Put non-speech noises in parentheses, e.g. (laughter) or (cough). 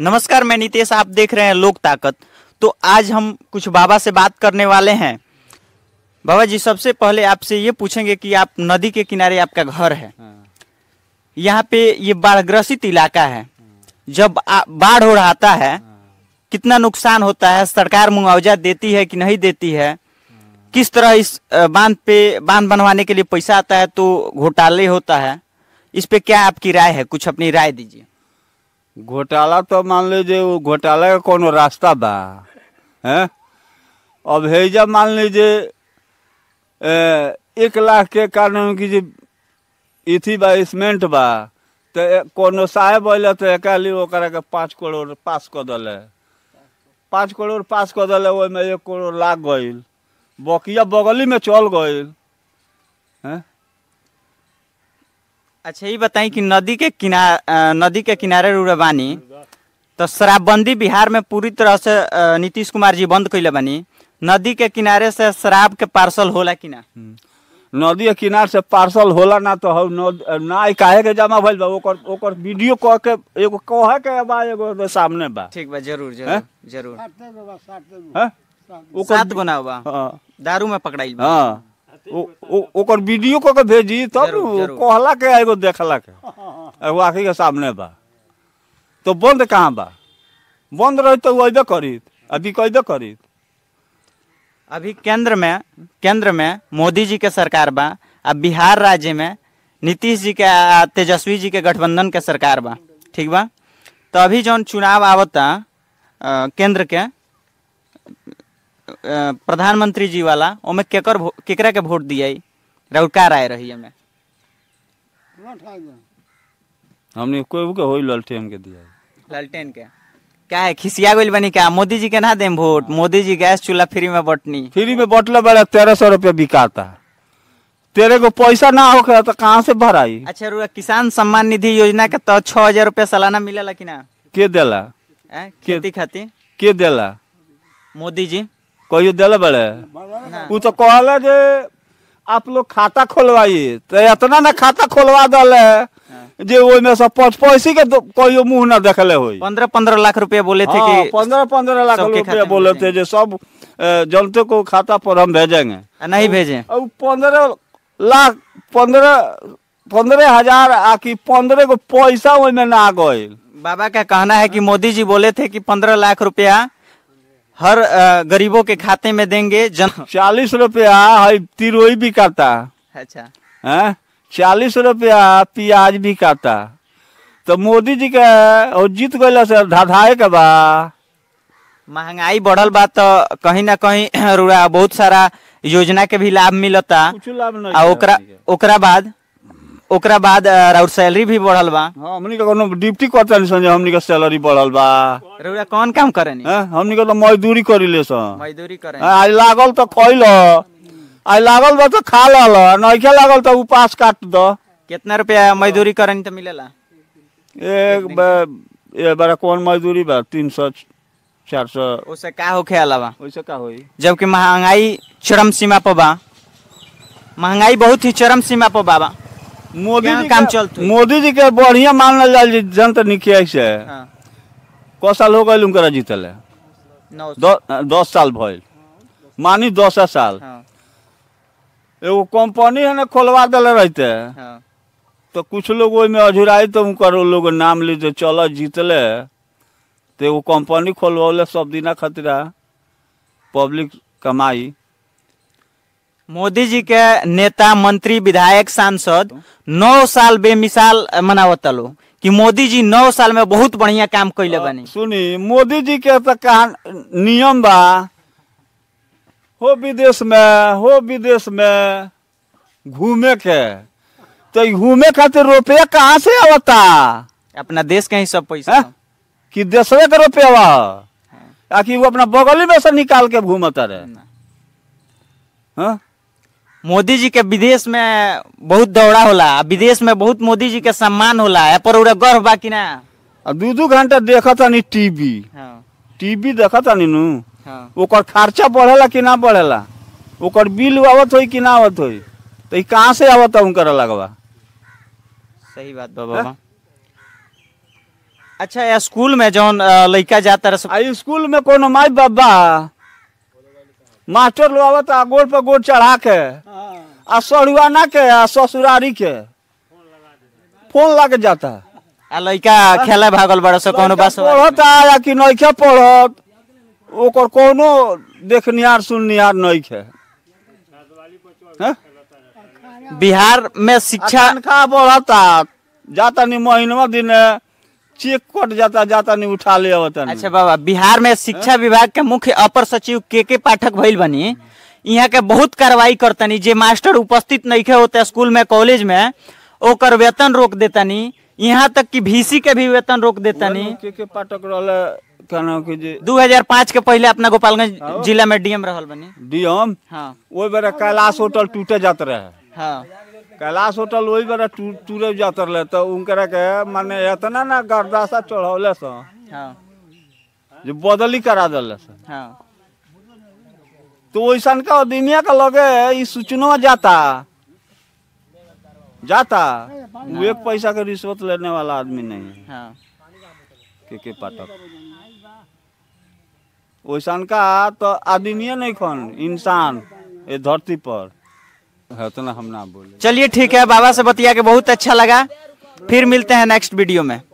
नमस्कार मैं नितेश आप देख रहे हैं लोक ताकत तो आज हम कुछ बाबा से बात करने वाले हैं बाबा जी सबसे पहले आपसे ये पूछेंगे कि आप नदी के किनारे आपका घर है हाँ। यहाँ पे ये बाढ़ग्रसित इलाका है जब बाढ़ हो रहा है हाँ। कितना नुकसान होता है सरकार मुआवजा देती है कि नहीं देती है हाँ। किस तरह इस बांध पे बांध बनवाने के लिए पैसा आता है तो घोटाले होता है इस पे क्या आपकी राय है कुछ अपनी राय दीजिए घोटाला तो मान लीजिए वो घोटाला का कोनो रास्ता बा हैं अब है जब मान लीजिए एक लाख के कारण की जो इथी बा इसमेंट बा तो कोनो साहेब अल तो एक के पाँच करोड़ पास कर दिल पाँच करोड़ पास कर वही में एक करोड़ लाग गई बकिया बगली में चल गई अच्छा ये बताई कि नदी के किनारे नदी के किनारे रुड़ा बानी तो शराबबंदी बिहार में पूरी तरह से नीतीश कुमार जी बंद कैले बानी नदी के किनारे से शराब के पार्सल होला कि ना हम्म। नदी के किनारे से पार्सल होला ना तो हम ना काहे के जमा भइल बा ओकर ओकर वीडियो क के एगो कह के बा एगो सामने बा ठीक बा जरूर जरूर जरूर सात गुना बा सात गो ओकर सात बा दारू में पकड़ाइल बा हां ओकर वीडियो कऽ के भेजी तब कहला के एगो देखल के के सामने बा तो बंद कहाँ बा बंद रह तो अब करी अभी कैबे करी अभी केंद्र में केंद्र में मोदी जी के सरकार बा अब बिहार राज्य में नीतीश जी के तेजस्वी जी के गठबंधन के सरकार बा ठीक बा तो अभी जो चुनाव आवता केंद्र के प्रधानमंत्री जी वाला केकर केकरा के वोट दिए राउर का राय रही हमें हमने कोई के होई लालटेन के दिया लालटेन के क्या है खिसिया गोल बनी क्या मोदी जी के ना देम वोट मोदी जी गैस चूल्हा फ्री में बटनी फ्री में बटला बड़ा तेरह सौ रुपया बिकाता तेरे को पैसा ना हो तो कहाँ से भराई अच्छा रुआ किसान सम्मान निधि योजना के तो छह हजार रुपया सालाना मिलेला कि ना के देला खेती खाती के देला मोदी जी कहियो दिल बड़े वो तो कहल जे आप लोग खाता खोलवाई तो इतना ना खाता खोलवा दल हाँ। जे में सब पैसे के तो कहियो मुंह ना देखले होई पंद्रह पंद्रह लाख रुपए बोले थे कि हाँ, पंद्रह पंद्रह लाख रुपए बोले थे जे सब जनते को खाता पर हम भेजेंगे नहीं भेजे और पंद्रह लाख पंद्रह पंद्रह हजार आकि पंद्रह को पैसा में ना गये बाबा का कहना है कि मोदी जी बोले थे कि पंद्रह लाख रुपया हर गरीबों के खाते में देंगे जन चालीस रुपया है तिरोई भी काटा अच्छा है चालीस रुपया प्याज भी काटा तो मोदी जी के और जीत गए से धाधाए के बा महंगाई बढ़ल बा तो कहीं ना कहीं (clears throat) बहुत सारा योजना के भी लाभ मिलता ओकरा ओकरा बाद ओकरा बाद राउर सैलरी भी बढ़ल बा हाँ हमनी के कोनो डिप्टी ड्यूटी सन जे हमनी के सैलरी बढ़ल बा रउरा कौन काम करेनी हैं हाँ, हमनी के तो मजदूरी करी ले सन मजदूरी करे हाँ, आज लागल तो खइल आज लागल बा तो खा लल नइखे लागल तो उपास काट द कितना रुपया मजदूरी करनी त मिलेला एक ए बड़ा कौन मजदूरी बा तीन सौ चार सौ उससे का होखे अलावा उससे का होई जबकि महंगाई चरम सीमा पर बा महंगाई बहुत ही चरम सीमा पर बाबा मोदी जी काम चलते मोदी जी के बढ़िया मानल जाए जनता निखिया से हाँ। कौ साल हो गए उनका जीतल है दस साल भइल मानी दस साल हाँ। एगो कंपनी है ना खोलवा दिल रहते हाँ। तो कुछ लोग में तो उनका लोग नाम लेते चल जीतले तो एगो कंपनी खोलवौले सब दिना खतरा पब्लिक कमाई मोदी जी के नेता मंत्री विधायक सांसद नौ साल बेमिसाल मनावता लोग कि मोदी जी नौ साल में बहुत बढ़िया काम कैले बनी सुनी मोदी जी के तो कहा नियम बा हो विदेश में हो विदेश में घूमे के तो घूमे खातिर रुपये कहाँ से आवता अपना देश के ही सब पैसा कि देशवे के रुपये हाँ। आवा वो अपना बगल में से निकाल के घूमता रहे हाँ मोदी जी के विदेश में बहुत दौड़ा होला विदेश में बहुत मोदी जी के सम्मान होला है पर उरा गर्व बा कि ना दू दू घंटा देखा था नी टीवी हाँ। टीवी देखा था नी नू हाँ। ओकर खर्चा बढ़ेला कि ना बढ़ेला ओकर बिल आवत हो कि ना आवत हो तो कहाँ से आवत उनकर लगवा सही बात हाँ। बाबा अच्छा या स्कूल में जौन लड़का जाता रहे आई स्कूल में कोनो माई बाबा मास्टर लोग आवत आ गोड़ पर गोड़ चढ़ा के आ सरुआना के आ ससुरारी के फोन लग जाता आ लइका खेले भागल बड़ा सो कोनो बात पढ़त आ कि नइखे पढ़त ओकर कोनो देखनिहार सुननिहार नइखे बिहार में शिक्षा तनखा बढ़ता जाता नहीं महीनवा दिन चेक कट जाता जाता नहीं उठा ले अच्छा बाबा बिहार में शिक्षा विभाग के मुख्य अपर सचिव के के पाठक भइल बनी यहाँ के बहुत कार्रवाई करतनी जे मास्टर उपस्थित नहीं होते स्कूल में कॉलेज में ओकर वेतन रोक देतनी यहाँ तक कि भीसी के भी वेतन रोक देतनी के के पाठक दू हजार पाँच के पहले अपना गोपालगंज हाँ। जिला में डीएम रहल बनी डीएम हाँ वही बेरा कैलाश होटल टूटे जाते रहे हाँ कैलाश होटल वही बेरा टूटे जाते रहे तो उनकरा के माने इतना ना गर्दासा चढ़ौले सा हाँ जो बदली करा दिले सा हाँ तो वैसा का दुनिया का लगे सूचना जाता जाता वो एक पैसा का रिश्वत लेने वाला आदमी नहीं है हाँ। के के पाठक वैसा का तो आदमी नहीं कौन इंसान ये धरती पर इतना तो हम ना बोले चलिए ठीक है बाबा से बतिया के बहुत अच्छा लगा फिर मिलते हैं नेक्स्ट वीडियो में